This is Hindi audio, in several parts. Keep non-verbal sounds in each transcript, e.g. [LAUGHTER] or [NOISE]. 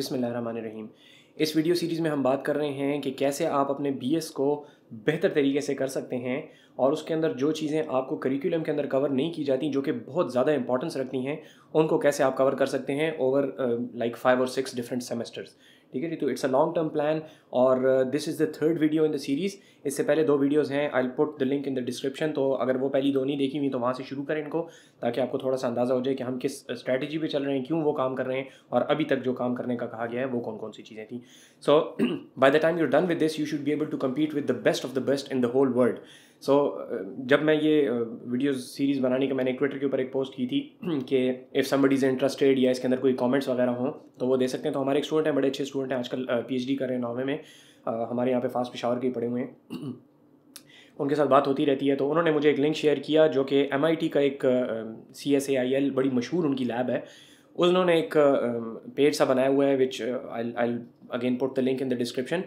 रहीम इस वीडियो सीरीज़ में हम बात कर रहे हैं कि कैसे आप अपने बीएस को बेहतर तरीके से कर सकते हैं और उसके अंदर जो चीज़ें आपको करिकुलम के अंदर कवर नहीं की जाती जो कि बहुत ज़्यादा इंपॉर्टेंस रखती हैं उनको कैसे आप कवर कर सकते हैं ओवर लाइक फाइव और सिक्स डिफरेंट सेमेस्टर्स ठीक है जी तो it's a long term plan और this is the third video in the series इससे पहले दो वीडियोज़ हैं I put the link in the description तो अगर वो पहली दो नहीं देखी हुई तो वहाँ से शुरू करें इनको ताकि आपको थोड़ा सा अंदाज़ा हो जाए कि हम किस स्ट्रैटेजी uh, पर चल रहे हैं क्यों वो काम कर रहे हैं और अभी तक जो काम करने का कहा गया है वो कौन कौन सी चीज़ें थी so by the time you done with this you should be able to compete with the best of the best in the whole world so so, uh, जब मैं ये वीडियो uh, सीरीज़ बनाने का मैंने ट्विटर के ऊपर एक पोस्ट की थी [CLEARS THROAT] कि इफ़ समबडी इज़ इंटरेस्टेड या इसके अंदर कोई कमेंट्स वगैरह हों तो वो दे सकते हैं तो हमारे एक स्टूडेंट हैं बड़े अच्छे स्टूडेंट हैं आजकल पीएचडी uh, कर रहे हैं नॉवे में आ, हमारे यहाँ पे फास्ट पिशावर के पड़े हुए हैं [CLEARS THROAT] उनके साथ बात होती रहती है तो उन्होंने मुझे एक लिंक शेयर किया जो कि एम का एक C S A I L बड़ी मशहूर उनकी लैब है उन्होंने एक um, पेज सा बनाया हुआ है which I I again put the link in the description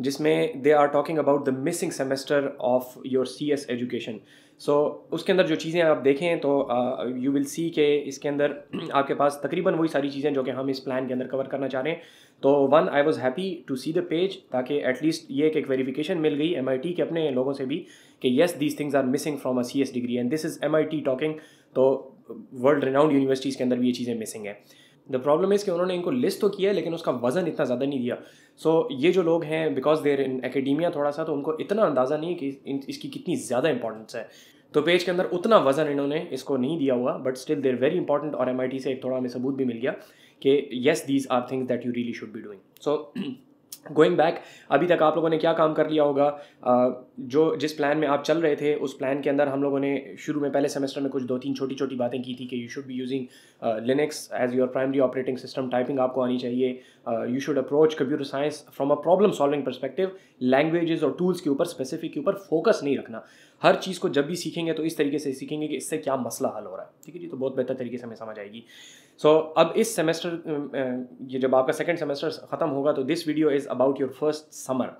जिसमें they are talking about the missing semester of your C S education सो उसके अंदर जो चीज़ें आप देखें तो यू विल सी के इसके अंदर [CLEARS THROAT] आपके पास तकरीबन वही सारी चीज़ें जो कि हम इस प्लान के अंदर कवर करना चाह रहे हैं तो one I was happy to see the page ताकि एटलीस्ट ये एक वेरीफिकेशन मिल गई एम आई टी के अपने लोगों से भी कि yes these things are missing from a C S degree and this is M I T talking तो वर्ल्ड रिनाउंड यूनिवर्सिटीज़ के अंदर भी ये चीज़ें मिसिंग हैं द प्रॉब्लम इज़ कि उन्होंने इनको लिस्ट तो किया लेकिन उसका वज़न इतना ज़्यादा नहीं दिया सो so, ये जो लोग हैं बिकॉज देर इन एकेडमिया थोड़ा सा तो उनको इतना अंदाज़ा नहीं कि इन, इसकी कितनी ज़्यादा इंपॉर्टेंस है तो पेज के अंदर उतना वज़न इन्होंने इसको नहीं दिया हुआ but still there very important और एम से एक थोड़ा हमें सबूत भी मिल गया कि yes these are things that you really should be doing so going back अभी तक आप लोगों ने क्या काम कर लिया होगा जो जिस प्लान में आप चल रहे थे उस प्लान के अंदर हम लोगों ने शुरू में पहले सेमेस्टर में कुछ दो तीन छोटी छोटी बातें की थी कि you should be using Linux as your primary operating system typing आपको आनी चाहिए you should approach computer science from a problem solving perspective languages और टूल्स के ऊपर स्पेसिफिक के ऊपर फोकस नहीं रखना हर चीज़ को जब भी सीखेंगे तो इस तरीके से सीखेंगे कि इससे क्या मसला हल हो रहा है ठीक है जी तो बहुत बेहतर तरीके से हमें समझ आएगी सो so, अब इस सेमेस्टर ये जब आपका सेकेंड सेमेस्टर ख़त्म होगा तो this video is about your first summer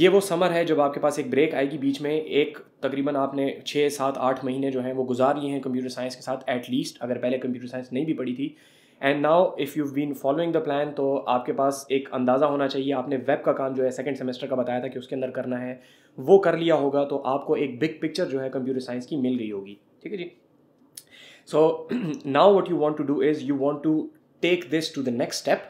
ये वो समर है जब आपके पास एक ब्रेक आएगी बीच में एक तकरीबन आपने छः सात आठ महीने जो हैं वो गुजार लिए हैं कंप्यूटर साइंस के साथ एटलीस्ट अगर पहले कंप्यूटर साइंस नहीं भी पढ़ी थी and now if you been following the plan तो आपके पास एक अंदाज़ा होना चाहिए आपने वेब का काम जो है सेकेंड सेमेस्टर का बताया था कि उसके अंदर करना है वो कर लिया होगा तो आपको एक बिग पिक्चर जो है कंप्यूटर साइंस की मिल गई होगी ठीक है जी so now what you want to do is you want to take this to the next step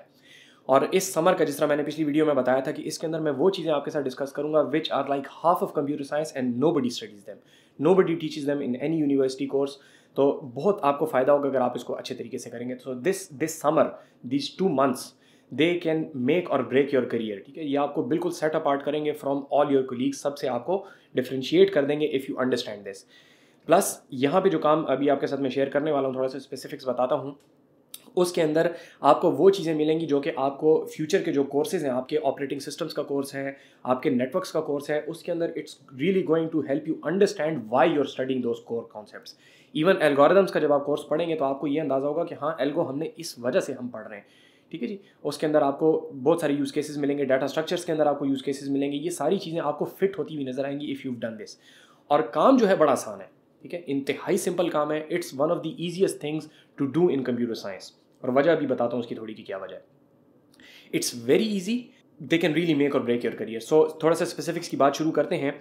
और इस समर का जिस तरह मैंने पिछली वीडियो में बताया था कि इसके अंदर मैं वो चीज़ें आपके साथ डिस्कस करूंगा which are like half of computer science and nobody studies them nobody teaches them in any university course तो बहुत आपको फ़ायदा होगा अगर आप इसको अच्छे तरीके से करेंगे तो this this summer this two months they can make और ब्रेक योर करियर ठीक है ये आपको बिल्कुल सेट अपार्ट करेंगे फ्रॉम ऑल योर कोलीग्स सबसे आपको डिफ्रेंशिएट कर देंगे if you understand this plus यहाँ पे जो काम अभी आपके साथ मैं शेयर करने वाला हूँ थोड़ा सा स्पेसिफिक्स बताता हूँ उसके अंदर आपको वो चीज़ें मिलेंगी जो कि आपको फ्यूचर के जो कोर्सेज हैं आपके ऑपरेटिंग सिस्टम्स का कोर्स है आपके नेटवर्क्स का कोर्स है उसके अंदर it's really going to help you understand why you're studying those core concept even algorithms का जब आप कोर्स पढ़ेंगे तो आपको ये अंदाज़ा होगा कि हाँ एल्गो हमने इस वजह से हम पढ़ रहे हैं ठीक है जी उसके अंदर आपको बहुत सारे यूज़ केसेस मिलेंगे डाटा स्ट्रक्चर्स के अंदर आपको यूज़ केसेस मिलेंगे ये सारी चीज़ें आपको फिट होती हुई नजर आएंगी इफ़ यू डन दिस और काम जो है बड़ा आसान है ठीक है इंतहाई सिंपल काम है it's one of the easiest things to do in computer science और वजह भी बताता हूँ उसकी थोड़ी की क्या वजह है it's very easy they can really make और ब्रेक योर करियर सो थोड़ा सा स्पेसिफिक्स की बात शुरू करते हैं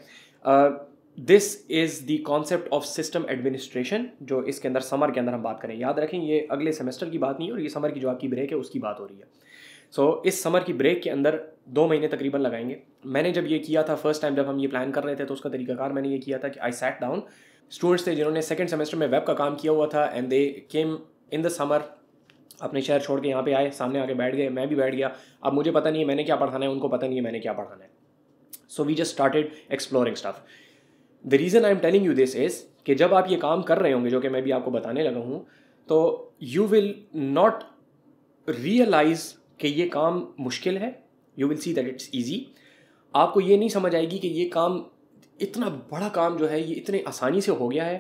this is the concept of system administration जो इसके अंदर समर के अंदर हम बात करें याद रखें ये अगले सेमेस्टर की बात नहीं है और ये समर की जो आपकी ब्रेक है उसकी बात हो रही है सो so, इस समर की ब्रेक के अंदर दो महीने तकरीबन लगाएंगे मैंने जब ये किया था फर्स्ट टाइम जब हम ये प्लान कर रहे थे तो उसका तरीकाकार मैंने ये किया था कि आई सेट डाउन स्टूडेंट्स थे जिन्होंने सेकेंड सेमेस्टर में वेब का काम किया हुआ था and they came in the summer अपने शहर छोड़ के यहाँ पे आए सामने आके बैठ गए मैं भी बैठ गया अब मुझे पता नहीं है मैंने क्या पढ़ाना है उनको पता नहीं है मैंने क्या पढ़ाना है so we just started exploring stuff the reason I am telling you this is कि जब आप ये काम कर रहे होंगे जो कि मैं भी आपको बताने लगा हूँ तो यू विल नॉट रियलाइज़ कि ये काम मुश्किल है you will see that it's easy आपको ये नहीं समझ आएगी कि ये काम इतना बड़ा काम जो है ये इतने आसानी से हो गया है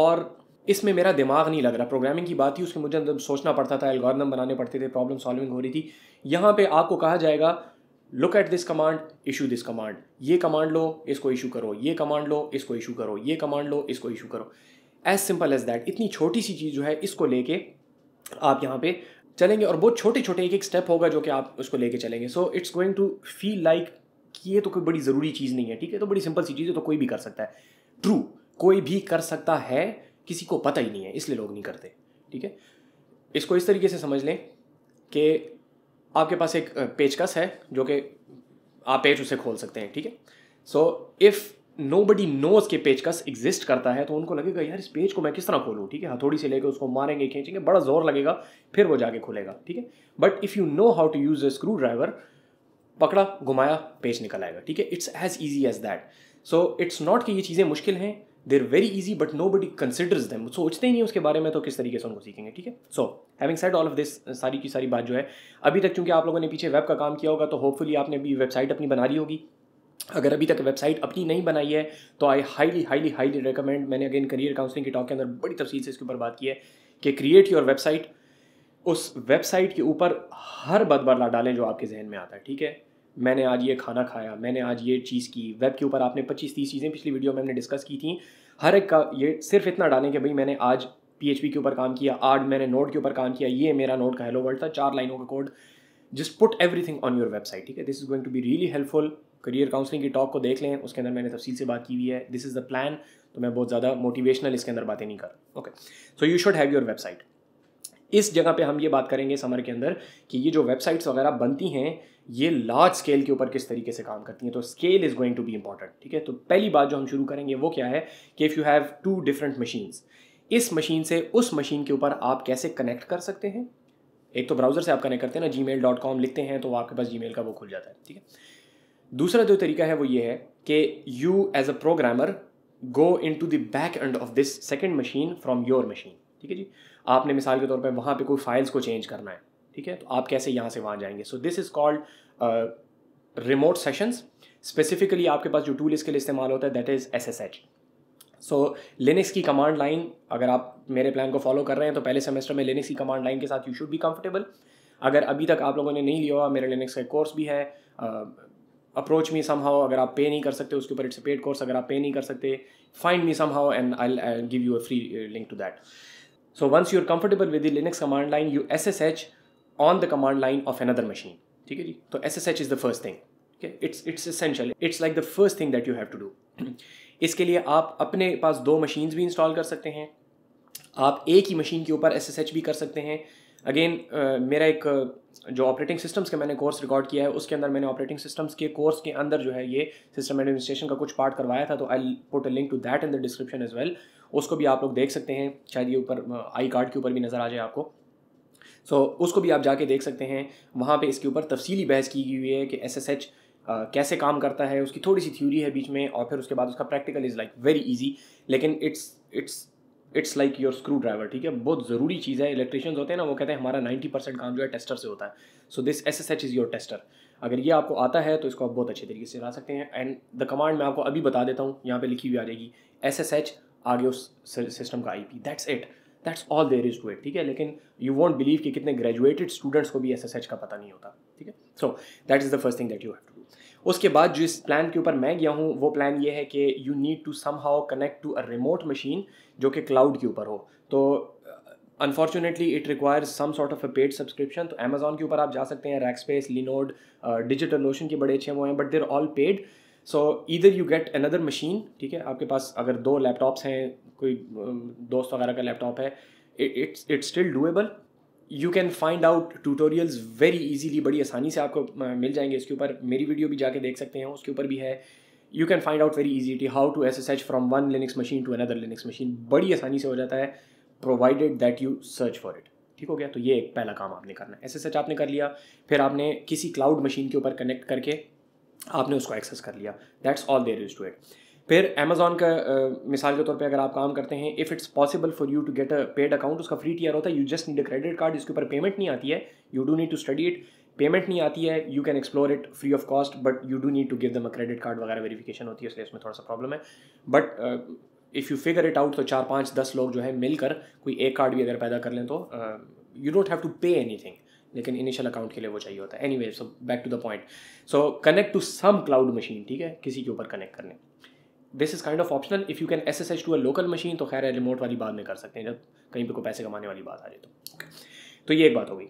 और इसमें मेरा दिमाग नहीं लग रहा प्रोग्रामिंग की बात ही उसमें मुझे अंदर मतलब सोचना पड़ता था एल्गोरिदम बनाने पड़ते थे प्रॉब्लम सॉल्विंग हो रही थी यहाँ पे आपको कहा जाएगा look at this command issue this command ये कमांड लो इसको इशू करो ये कमांड लो इसको इशू करो ये कमांड लो इसको इशू करो एज सिंपल एज दैट इतनी छोटी सी चीज़ जो है इसको लेके आप यहाँ पे चलेंगे और बहुत छोटे छोटे एक एक स्टेप होगा जो कि आप उसको लेके चलेंगे so it's going to feel like कि ये तो कोई बड़ी ज़रूरी चीज़ नहीं है ठीक है तो बड़ी सिंपल सी चीज़ है तो कोई भी कर सकता है ट्रू कोई भी कर सकता है किसी को पता ही नहीं है इसलिए लोग नहीं करते ठीक है इसको इस तरीके से समझ लें कि आपके पास एक पेचकस है जो कि आप पेज उसे खोल सकते हैं ठीक है so if nobody knows के पेचकस एग्जिस्ट करता है तो उनको लगेगा यार इस पेज को मैं किस तरह खोलूँ ठीक है हथौड़ी से लेकर उसको मारेंगे खींचेंगे बड़ा जोर लगेगा फिर वो जाके खुलेगा ठीक है but if you know how to use a screwdriver पकड़ा घुमाया पेज निकल आएगा ठीक है it's as easy as that so it's not कि ये चीज़ें मुश्किल हैं there very easy but nobody considers them सोचते ही नहीं उसके बारे में तो किस तरीके से उनको सीखेंगे ठीक है so having set all of this सारी की सारी बात जो है अभी तक चूंकि आप लोगों ने पीछे वेब का काम किया होगा तो होपफुली आपने भी वेबसाइट अपनी बना ली होगी अगर अभी तक वेबसाइट अपनी नहीं बनाई है तो I highly highly highly recommend मैंने अगेन करियर काउंसलिंग की टॉक के अंदर बड़ी तफसील से इसके ऊपर बात की है कि क्रिएट योर वेबसाइट उस वेबसाइट के ऊपर हर बदबदला डालें जो आपके जहन में आता है ठीक है मैंने आज ये खाना खाया मैंने आज ये चीज़ की वेब के ऊपर आपने पच्चीस तीस चीज़ें पिछली वीडियो में हमने डिस्कस की थी हर एक का ये सिर्फ इतना डालें कि भाई मैंने आज पी के ऊपर काम किया आज मैंने नोट के ऊपर काम किया ये मेरा नोट का हेलो वर्ल्ड था चार लाइनों का code just put everything on your website ठीक है this is going to be really helpful career counselling की टॉक को देख लें उसके अंदर मैंने तफसील से बात की हुई है दिस इज़ द प्लान तो मैं बहुत ज़्यादा मोटिवेशनल इसके अंदर बातें नहीं कर okay so you should have your website इस जगह पे हम ये बात करेंगे समर के अंदर कि ये जो वेबसाइट्स वगैरह बनती हैं ये लार्ज स्केल के ऊपर किस तरीके से काम करती हैं तो scale is going to be important ठीक है तो पहली बात जो हम शुरू करेंगे वो क्या है कि if you have two different machines इस मशीन से उस मशीन के ऊपर आप कैसे कनेक्ट कर सकते हैं एक तो ब्राउज़र से आप कनेक्ट करते हैं ना जी मेल डॉट कॉम लिखते हैं तो आपके पास जी मेल का वो खुल जाता है ठीक है दूसरा जो तरीका है वो ये है कि you as a programmer go into the back end of this second machine from your machine ठीक है जी आपने मिसाल के तौर पर वहाँ पर कोई फाइल्स को चेंज करना है ठीक है तो आप कैसे यहाँ से वहाँ जाएंगे so this is called remote sessions specifically आपके पास जो टूल इसके लिए इस्तेमाल होता है that is S S H so Linux की कमांड लाइन अगर आप मेरे प्लान को फॉलो कर रहे हैं तो पहले सेमेस्टर में लिनक्स की कमांड लाइन के साथ यू शुड भी कंफर्टेबल अगर अभी तक आप लोगों ने नहीं लिया हुआ मेरा लिनक्स का कोर्स भी है अप्रोच मी सम हाउ अगर आप पे नहीं कर सकते उसके ऊपर इट्स पेड कोर्स अगर आप पे नहीं कर सकते find me somehow and I give you a free link to that so once you are comfortable with the Linux command line you S S H on the command line of another machine ठीक है जी तो S S H is the first thing ठीक है it's it's essential it's like the first thing that you have to do इसके लिए आप अपने पास दो मशीन भी इंस्टॉल कर सकते हैं आप एक ही मशीन के ऊपर एस एस एच भी कर सकते हैं अगेन uh, मेरा एक जो ऑपरेटिंग सिस्टम्स का मैंने कोर्स रिकॉर्ड किया है उसके अंदर मैंने ऑपरेटिंग सिस्टम्स के कोर्स के अंदर जो है ये सिस्टम एडमिनिस्ट्रेशन का कुछ पार्ट करवाया था तो I put a link to that in the description as well उसको भी आप लोग देख सकते हैं शायद ये ऊपर आई कार्ड के ऊपर भी नज़र आ जाए आपको सो so, उसको भी आप जाके देख सकते हैं वहाँ पे इसके ऊपर तफसीली बहस की हुई है कि एस एस एच कैसे काम करता है उसकी थोड़ी सी थ्योरी है बीच में और फिर उसके बाद उसका practical is like very easy लेकिन it's it's it's like your screwdriver ठीक है बहुत ज़रूरी चीज़ है इलेक्ट्रिशियंस होते हैं ना वो कहते हैं हमारा नाइन्टी परसेंट काम जो है टेस्टर से होता है so this S S H is your tester अगर ये आपको आता है तो इसको आप बहुत अच्छे तरीके से चला सकते हैं एंड द कमांड मैं आपको अभी बता देता हूँ यहाँ पर लिखी हुई आ जाएगी एस एस एच आगे उस सिस्टम का I P that's it that's all there is to it ठीक है लेकिन यू वॉन्ट बिलीव कि कितने ग्रेजुएटेड स्टूडेंट्स को भी एस एस एच का पता नहीं होता ठीक है so that is the first thing that you have to do उसके बाद जिस प्लान के ऊपर मैं गया हूँ वो प्लान ये है कि you need to somehow connect to a remote machine जो कि क्लाउड के ऊपर हो तो unfortunately it requires some sort of a paid subscription तो अमेजोन के ऊपर आप जा सकते हैं रैक्सपेस लिनोड डिजिटल लोशन के बड़े अच्छे वो हैं but they're all paid so either you get another machine ठीक है आपके पास अगर दो लैपटॉप्स हैं कोई दोस्त वगैरह का लैपटॉप है it's it's still doable you can find out tutorials very easily बड़ी आसानी से आपको मिल जाएंगे इसके ऊपर मेरी वीडियो भी जाके देख सकते हैं उसके ऊपर भी है you can find out very easily how to S S H from one Linux machine to another Linux machine बड़ी आसानी से हो जाता है provided that you search for it ठीक हो गया तो ये एक पहला काम आपने करना है एस एस एच आपने कर लिया फिर आपने किसी क्लाउड मशीन के ऊपर कनेक्ट करके आपने उसको एक्सेस कर लिया that's all there is to it फिर अमेजोन का मिसाल के तौर पे अगर आप काम करते हैं if it's possible for you to get a paid account उसका फ्री टीयर होता है you just need a credit card इसके ऊपर पेमेंट नहीं आती है you do need to study it payment नहीं आती है you can explore it free of cost but you do need to give them a credit card वगैरह वेरीफिकेशन होती है इसलिए इसमें थोड़ा सा प्रॉब्लम है but if you figure it out तो चार पाँच दस लोग जो है मिलकर कोई एक कार्ड भी अगर पैदा कर लें तो you don't have to pay anything लेकिन इनिशियल अकाउंट के लिए वो चाहिए होता है anyway so back to the point so connect to some cloud machine ठीक है किसी के ऊपर कनेक्ट करने this is kind of optional if you can S S H to a local machine तो खैर रिमोट वाली बात में कर सकते हैं जब कहीं पर कोई पैसे कमाने वाली बात आ जाए तो तो ये एक बात हो गई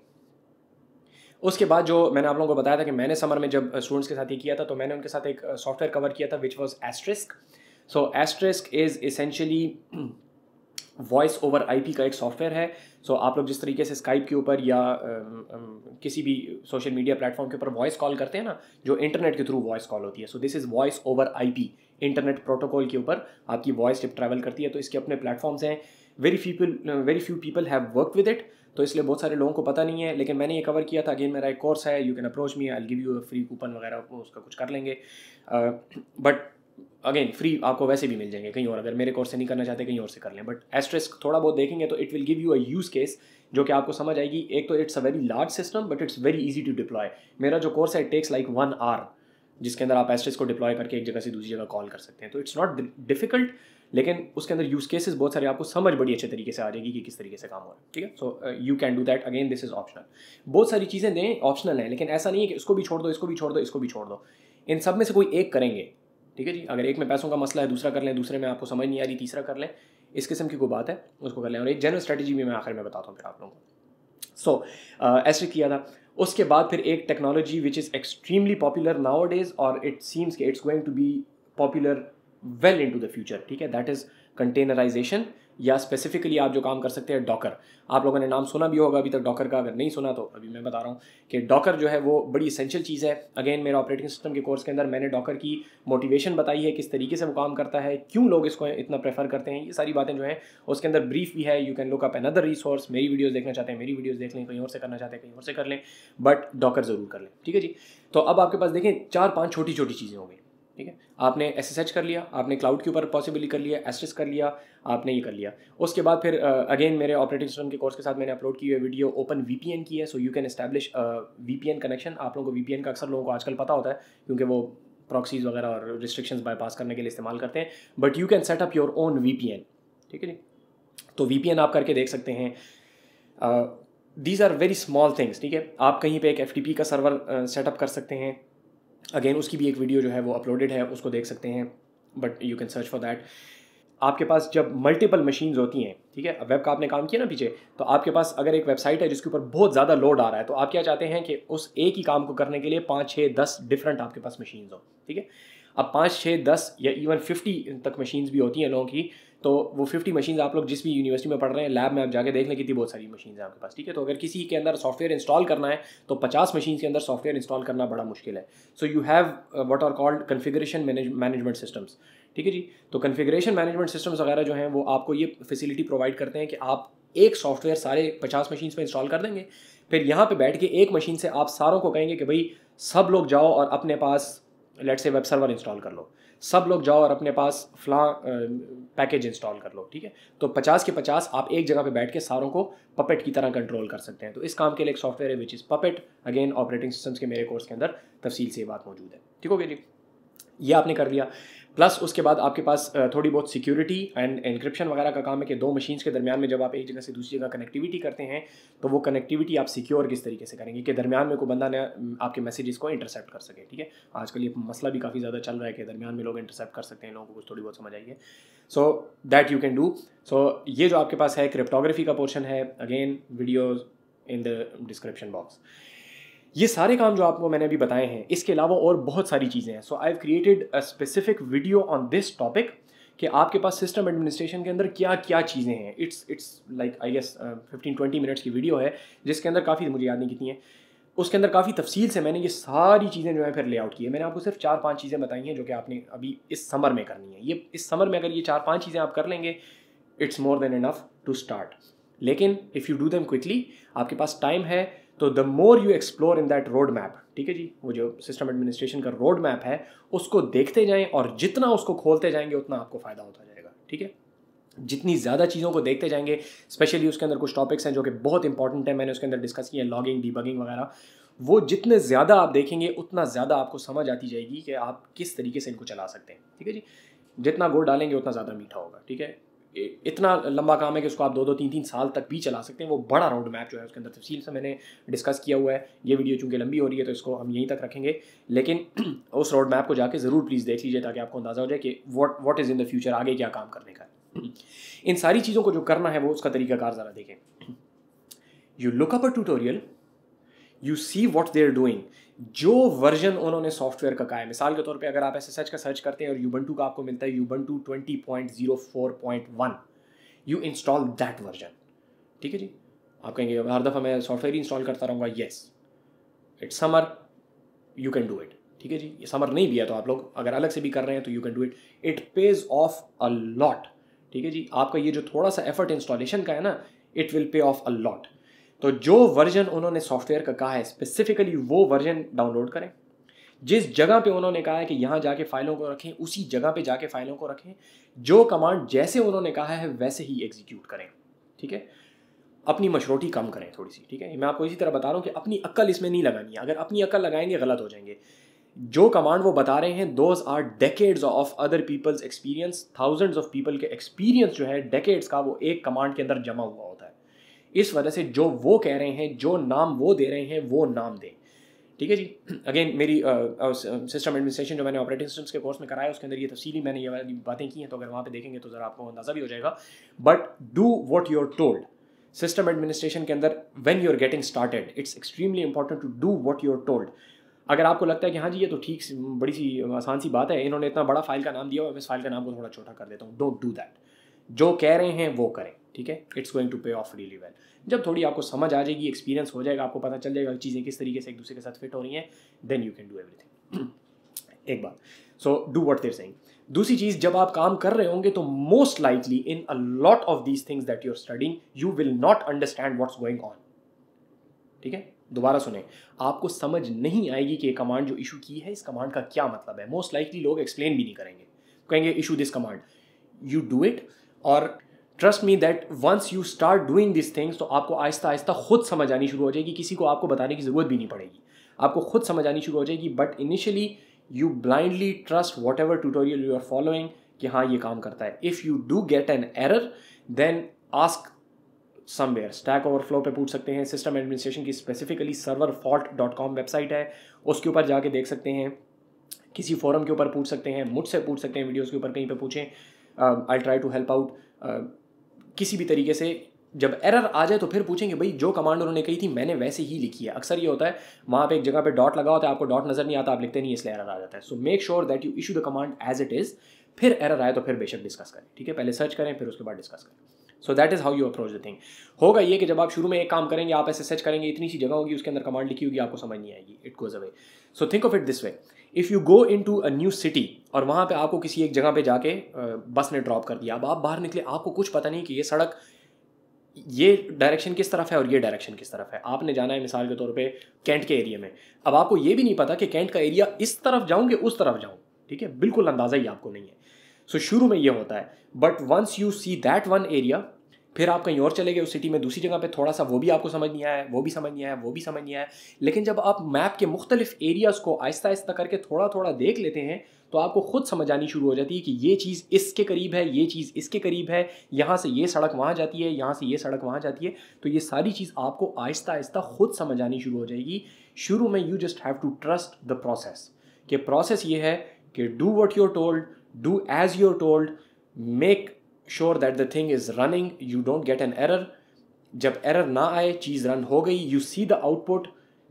उसके बाद जो मैंने आप लोगों को बताया था कि मैंने समर में जब स्टूडेंट्स के साथ ये किया था तो मैंने उनके साथ एक सॉफ्टवेयर कवर किया था which was Asterisk so Asterisk is essentially voice over P का एक सॉफ्टवेयर है सो so, आप लोग जिस तरीके से स्काइप के ऊपर या अम, अम, किसी भी सोशल मीडिया प्लेटफॉर्म के ऊपर वॉइस कॉल करते हैं ना जो इंटरनेट के थ्रू वॉइस कॉल होती है so this is voice over P internet protocol के ऊपर आपकी वॉइस जब ट्रैवल करती है तो इसके अपने प्लेटफॉर्म्स हैं very people very few people have work with it तो इसलिए बहुत सारे लोगों को पता नहीं है लेकिन मैंने ये कवर किया था अगेन मेरा एक कोर्स है you can approach me I give you free coupon वगैरह उसका कुछ कर लेंगे बट uh, अगेन फ्री आपको वैसे भी मिल जाएंगे कहीं और अगर मेरे कोर्स से नहीं करना चाहते कहीं और से कर लें बट एस्ट्रेस थोड़ा बहुत देखेंगे तो it will give you a use case जो कि आपको समझ आएगी एक तो it's a very large system but it's very easy to deploy मेरा जो कोर्स है it takes like one hour जिसके अंदर आप एस्ट्रिस को डिप्लॉय करके एक जगह से दूसरी जगह कॉल कर सकते हैं तो इट्स नॉट डिफिकल्ट लेकिन उसके अंदर यूज़ केसेस बहुत सारे आपको समझ बड़ी अच्छे तरीके से आ जाएगी कि किस तरीके से काम हो रहा है ठीक है so you can do that again this is optional बहुत सारी चीज़ें दें ऑप्शनल है लेकिन ऐसा नहीं है कि इसको भी छोड़ दो इसको भी छोड़ दो इसको भी छोड़ दो इन सब में से कोई एक करेंगे ठीक है जी अगर एक में पैसों का मसला है दूसरा कर लें दूसरे में आपको समझ नहीं आ रही तीसरा कर लें इस किस्म की कोई बात है उसको कर लें और एक जनरल स्ट्रेटेजी भी मैं आखिर में बताता हूँ फिर आप लोगों को सो so, ऐसे uh, किया था उसके बाद फिर एक technology which is extremely popular nowadays और इट सीम्स के it's going to be popular well into the future ठीक है दैट इज़ कंटेनराइजेशन या स्पेसिफिकली आप जो काम कर सकते हैं डॉकर आप लोगों ने नाम सुना भी होगा अभी तक डॉकर का अगर नहीं सुना तो अभी मैं बता रहा हूँ कि डॉकर जो है वो बड़ी इसेंशियल चीज़ है अगेन मेरे ऑपरेटिंग सिस्टम के कोर्स के अंदर मैंने डॉकर की मोटिवेशन बताई है किस तरीके से वो काम करता है क्यों लोग इसको इतना प्रेफर करते हैं ये सारी बातें जो हैं उसके अंदर ब्रीफ भी है you can look up another resource मेरी वीडियोज़ देखना चाहते हैं मेरी वीडियोज़ देख लें कहीं और से करना चाहते हैं कहीं और से कर लें बट डॉकर ज़रूर कर लें ठीक है जी तो अब आपके पास देखें चार पाँच छोटी छोटी चीज़ें होंगी ठीक है आपने एस कर लिया आपने क्लाउड के ऊपर पॉसिबिली कर लिया एस कर लिया आपने ये कर लिया उसके बाद फिर अगेन uh, मेरे ऑपरेटिंग सिस्टम के कोर्स के साथ मैंने अपलोड की हुई वीडियो ओपन वी की है so you can establish V P connection आप लोगों को वी का अक्सर लोगों को आजकल पता होता है क्योंकि वो प्रॉक्सीज वगैरह और रिस्ट्रिक्शंस बाईपास करने के लिए इस्तेमाल करते हैं but you can set up your own V ठीक है जी तो वी आप करके देख सकते हैं these are very small things ठीक है आप कहीं पे एक एफ का सर्वर सेटअप uh, कर सकते हैं अगेन उसकी भी एक वीडियो जो है वो अपलोडेड है उसको देख सकते हैं but you can search for that आपके पास जब मल्टीपल मशीन्स होती हैं ठीक है वेब का आपने काम किया ना पीछे तो आपके पास अगर एक वेबसाइट है जिसके ऊपर बहुत ज़्यादा लोड आ रहा है तो आप क्या चाहते हैं कि उस एक ही काम को करने के लिए पाँच छः दस डिफरेंट आपके पास मशीन्स हो ठीक है अब पाँच छः दस या इवन फिफ्टी तक मशीन्स भी होती हैं लोगों की तो वो फिफ्टी मशीन आप लोग जिस भी यूनिवर्सिटी में पढ़ रहे हैं लैब में आप जाके देख लें कितनी बहुत सारी मशीन है आपके पास ठीक है तो अगर किसी के अंदर सॉफ्टवेयर इंस्टॉल करना है तो पचास मशीन के अंदर सॉफ्टवेयर इंस्टॉल करना बड़ा मुश्किल है so you have what are called configuration management systems ठीक है जी तो कन्फिग्रेशन मैनेजमेंट सिस्टम्स वगैरह जो हैं वो आपको ये फैसिलिटी प्रोवाइड करते हैं कि आप एक सॉफ्टवेयर सारे पचास मशीन्स पर इंस्टॉल कर देंगे फिर यहाँ पे बैठ के एक मशीन से आप सारों को कहेंगे कि भाई सब लोग जाओ और अपने पास let's say web server install कर लो सब लोग जाओ और अपने पास फ्ला पैकेज इंस्टॉल कर लो ठीक है तो पचास के पचास आप एक जगह पे बैठ के सारों को पपेट की तरह कंट्रोल कर सकते हैं तो इस काम के लिए एक सॉफ्टवेयर है which is Puppet again operating systems के मेरे कोर्स के अंदर तफसील से ये बात मौजूद है ठीक हो गया जी ये आपने कर लिया प्लस उसके बाद आपके पास थोड़ी बहुत सिक्योरिटी एंड एनक्रिप्शन वगैरह का काम है कि दो मशीन्स के दरमियान में जब आप एक जगह से दूसरी जगह कनेक्टिविटी करते हैं तो वो कनेक्टिविटी आप सिक्योर किस तरीके से करेंगे कि दरमियान में कोई बंदा ना आपके मैसेजेस को इंटरसेप्ट कर सके ठीक है आजकल ये मसला भी काफ़ी ज़्यादा चल रहा है कि दरमियान में लोग इंटरसेप्ट कर सकते हैं लोगों को कुछ थोड़ी बहुत समझ है so that you can do so ये जो आपके पास है क्रिप्टोग्राफी का पोर्शन है again videos in the description box ये सारे काम जो आपको मैंने अभी बताए हैं इसके अलावा और बहुत सारी चीज़ें हैं so I have created a specific video on this topic कि आपके पास सिस्टम एडमिनिस्ट्रेशन के अंदर क्या क्या चीज़ें हैं it's it's like I guess fifteen twenty minutes की वीडियो है जिसके अंदर काफ़ी मुझे याद नहीं कितनी है उसके अंदर काफ़ी तफसील से मैंने ये सारी चीज़ें जो है फिर लेआउट की है मैंने आपको सिर्फ चार पांच चीज़ें बताई हैं जो कि आपने अभी इस समर में करनी है ये इस समर में अगर ये चार पांच चीज़ें आप कर लेंगे it's more than enough to start लेकिन if you do them quickly आपके पास टाइम है तो the more you explore in that road map ठीक है जी वो जो सिस्टम एडमिनिस्ट्रेशन का रोड मैप है उसको देखते जाएं और जितना उसको खोलते जाएंगे उतना आपको फ़ायदा होता जाएगा ठीक है जितनी ज़्यादा चीज़ों को देखते जाएंगे स्पेशली उसके अंदर कुछ टॉपिक्स हैं जो कि बहुत इंपॉर्टेंट है मैंने उसके अंदर डिस्कस किए हैं लॉगिंग डीबगिंग वगैरह वो जितने ज़्यादा आप देखेंगे उतना ज़्यादा आपको समझ आती जाएगी कि आप किस तरीके से इनको चला सकते हैं ठीक है जी जितना गोड़ डालेंगे उतना ज़्यादा मीठा होगा ठीक है इतना लंबा काम है कि उसको आप दो दो तीन तीन साल तक भी चला सकते हैं वो बड़ा रोड मैप जो है उसके अंदर तफसील से मैंने डिस्कस किया हुआ है ये वीडियो चूँकि लंबी हो रही है तो इसको हम यहीं तक रखेंगे लेकिन [CLEARS THROAT] उस रोड मैप को जाके ज़रूर प्लीज़ देख लीजिए ताकि आपको अंदाज़ा हो जाए कि what what is in the future आगे क्या काम करने का इन सारी चीज़ों को जो करना है वो उसका तरीकाकार ज़रा देखें you look up a tutorial you see what they are doing जो वर्जन उन्होंने सॉफ्टवेयर का कहा है मिसाल के तौर पे अगर आप एस एस का सर्च करते हैं और यूबन का आपको मिलता है two twenty point zero four point one you install that version ठीक है जी आप कहेंगे हर दफ़ा मैं सॉफ्टवेयर ही इंस्टॉल करता रहूँगा yes it's summer you can do it ठीक है जी ये समर नहीं भी है तो आप लोग अगर अलग से भी कर रहे हैं तो you can do it it pays off a lot ठीक है जी आपका ये जो थोड़ा सा एफर्ट इंस्टॉलेशन का है ना it will pay off a lot तो जो वर्जन उन्होंने सॉफ्टवेयर का कहा है स्पेसिफिकली वो वर्जन डाउनलोड करें जिस जगह पे उन्होंने कहा है कि यहाँ जाके फाइलों को रखें उसी जगह पे जाके फाइलों को रखें जो कमांड जैसे उन्होंने कहा है वैसे ही एग्जीक्यूट करें ठीक है अपनी मशरूटी कम करें थोड़ी सी ठीक है मैं आपको इसी तरह बता रहा हूँ कि अपनी अक्ल इसमें नहीं लगानी है अगर अपनी अक्ल लगाएंगे गलत हो जाएंगे जो कमांड वो बता रहे हैं those are decades of other peoples experience thousands of people के एक्सपीरियंस जो है डेकेड्स का वो एक कमांड के अंदर जमा हुआ होता है इस वजह से जो वो कह रहे हैं जो नाम वो दे रहे हैं वो नाम दें ठीक है जी अगेन मेरी सिस्टम एडमिनिस्ट्रेशन जो मैंने ऑपरेटिंग सिस्टम्स के कोर्स में कराया उसके अंदर ये तफसीली मैंने ये वाली बातें की हैं तो अगर वहाँ पे देखेंगे तो ज़रा आपको अंदाज़ा भी हो जाएगा but do what you are told system administration के अंदर when you are getting started it's extremely important to do what you are told अगर आपको लगता है कि हाँ जी ये तो ठीक बड़ी सी आसान सी बात है इन्होंने इतना बड़ा फाइल का नाम दिया और मैं इस फाइल का नाम को थोड़ा छोटा कर देता हूँ डोंट डू दैट जो कह रहे हैं वो करें ठीक है it's going to pay off really well जब थोड़ी आपको समझ आ जाएगी एक्सपीरियंस हो जाएगा आपको पता चल जाएगा चीज़ें किस तरीके से एक दूसरे के साथ फिट हो रही हैं then you can do everything एक बात सो डू वॉट देर सही दूसरी चीज़ जब आप काम कर रहे होंगे तो most likely in a lot of these things that you're studying you will not understand what's going on ठीक है दोबारा सुने आपको समझ नहीं आएगी कि ये कमांड जो इशू की है इस कमांड का क्या मतलब है मोस्ट लाइकली लोग एक्सप्लेन भी नहीं करेंगे कहेंगे issue this command you do it और trust me that once you start doing this things तो आपको आहिस्ता आहिस्ता खुद समझ आनी शुरू हो जाएगी किसी को आपको बताने की ज़रूरत भी नहीं पड़ेगी आपको खुद समझ आनी शुरू हो जाएगी but initially you blindly trust whatever tutorial you are following कि हाँ ये काम करता है if you do get an error then ask somewhere Stack Overflow पे पूछ सकते हैं सिस्टम एडमिनिस्ट्रेशन की specifically Server Fault dot com website है उसके ऊपर जाके देख सकते हैं किसी फोरम के ऊपर पूछ सकते हैं मुझसे पूछ सकते हैं वीडियोज़ के ऊपर कहीं पर पूछें I try to help out किसी भी तरीके से जब एरर आ जाए तो फिर पूछेंगे भाई जो कमांड उन्होंने कही थी मैंने वैसे ही लिखी है अक्सर ये होता है वहाँ पे एक जगह पे डॉट लगा होता है आपको डॉट नजर नहीं आता आप लिखते नहीं इसलिए एरर आ जाता है so make sure that you issue the command as it is फिर एरर आए तो फिर बेशक डिस्कस करें ठीक है पहले सर्च करें फिर उसके बाद डिस्कस करें so that is how you approach the thing होगा ये कि जब आप शुरू में एक काम करेंगे आप ऐसे सर्च करेंगे इतनी सी जगह होगी उसके अंदर कमांड लिखी होगी आपको समझ नहीं आएगी it goes away so think of it this way if you go into a new city और वहाँ पे आपको किसी एक जगह पे जाके बस ने ड्रॉप कर दिया अब आप बाहर निकले आपको कुछ पता नहीं कि ये सड़क ये डायरेक्शन किस तरफ है और ये डायरेक्शन किस तरफ है आपने जाना है मिसाल के तौर पे कैंट के एरिया में अब आपको ये भी नहीं पता कि कैंट का एरिया इस तरफ जाऊँ कि उस तरफ जाऊँ ठीक है बिल्कुल अंदाज़ा ही आपको नहीं है सो so, शुरू में ये होता है but once you see that one area फिर आप कहीं और चले गए उस सिटी में दूसरी जगह पे थोड़ा सा वो भी आपको समझ नहीं आया वो भी समझ नहीं आया वो भी समझ नहीं आया लेकिन जब आप मैप के मुख्तलिफ एरियाज़ को आहिस्ता आहिस्ता करके थोड़ा थोड़ा देख लेते हैं तो आपको खुद समझ आनी शुरू हो जाती है कि ये चीज़ इसके करीब है ये चीज़ इसके करीब है यहाँ से ये सड़क वहाँ जाती है यहाँ से ये सड़क वहाँ जाती है तो ये सारी चीज़ आपको आहिस्ता आहिस्ता खुद समझ आनी शुरू हो जाएगी शुरू में you just have to trust the process कि प्रोसेस ये है कि do what you're told do as you're told make sure that the thing is running you don't get an error जब एरर ना आए चीज़ रन हो गई you see the output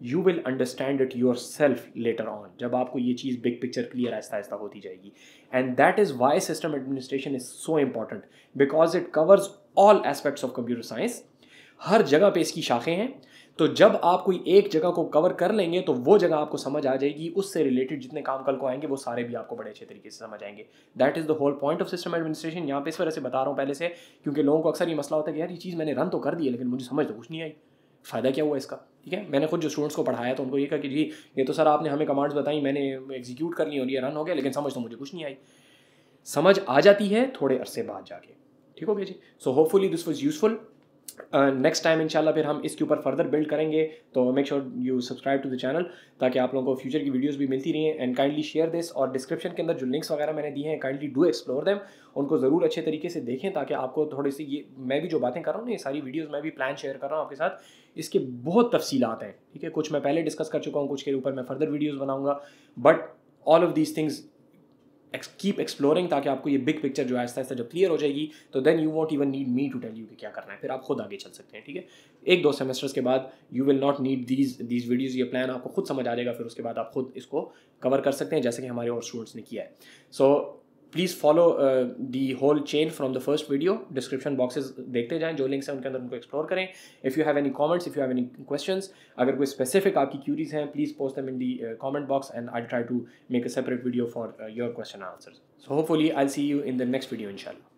you will understand it yourself later on जब आपको ये चीज़ बिग पिक्चर क्लियर आहिस्ता आहिस्ता होती जाएगी and that is why system administration is so important because it covers all aspects of computer science हर जगह पे इसकी शाखें हैं तो जब आप कोई एक जगह को कवर कर लेंगे तो वो जगह आपको समझ आ जाएगी उससे रिलेटेड जितने काम कल को आएंगे वो सारे भी आपको बड़े अच्छे तरीके से समझ आएंगे that is the whole point of system administration यहाँ पे इस वजह से बता रहा हूँ पहले से क्योंकि लोगों को अक्सर ये मसला होता है कि यार ये चीज़ मैंने रन तो कर दी है लेकिन मुझे समझ तो कुछ नहीं आई फ़ायदा क्या हुआ इसका ठीक है मैंने खुद जो स्टूडेंट्स को पढ़ाया तो उनको ये कहा कि जी ये तो सर आपने हमें कमांड्स बताई मैंने एग्जीक्यूट कर ली और ये रन हो गया लेकिन समझ तो मुझे कुछ नहीं आई समझ आ जाती है थोड़े अरसे बाद जाके ठीक हो गया जी so hopefully this was useful next time इंशाल्लाह फिर हम इसके ऊपर फर्दर बिल्ड करेंगे तो make sure you subscribe to the channel ताकि आप लोगों को फ्यूचर की वीडियोस भी मिलती रहें एंड काइंडली शेयर दिस और डिस्क्रिप्शन के अंदर जो लिंक्स वगैरह मैंने दिए हैं काइंडली डू एक्सप्लोर दैम उनको ज़रूर अच्छे तरीके से देखें ताकि आपको थोड़ी सी ये मैं भी जो बातें कर रहा हूँ ना ये सारी वीडियोज़ मैं भी प्लान शेयर कर रहा हूँ आपके साथ इसके बहुत तफसीलात हैं ठीक है कुछ मैं पहले डिस्कस कर चुका हूँ कुछ के ऊपर मैं फर्दर वीडियोज़ बनाऊँगा but all of these things keep exploring ताकि आपको ये बिग पिक्चर जो है आहिस्ता आहिस्ता जब क्लियर हो जाएगी तो then you won't even need me to tell you कि क्या करना है फिर आप खुद आगे चल सकते हैं ठीक है एक दो सेमेस्टर्स के बाद you will not need these these videos ये प्लान आपको खुद समझ आ जाएगा फिर उसके बाद आप खुद इसको कवर कर सकते हैं जैसे कि हमारे और स्टूडेंट्स ने किया है so so, please follow the whole chain from the first video description boxes देखते जाएं जो लिंक्स हैं उनके अंदर उनको एक्सप्लोर करें if you have any comments if you have any question अगर कोई स्पेसिफिक आपकी क्यूरीज हैं please post them in the comment box and I try to make a separate video for your question answer so hopefully I see you in the next video इनशाला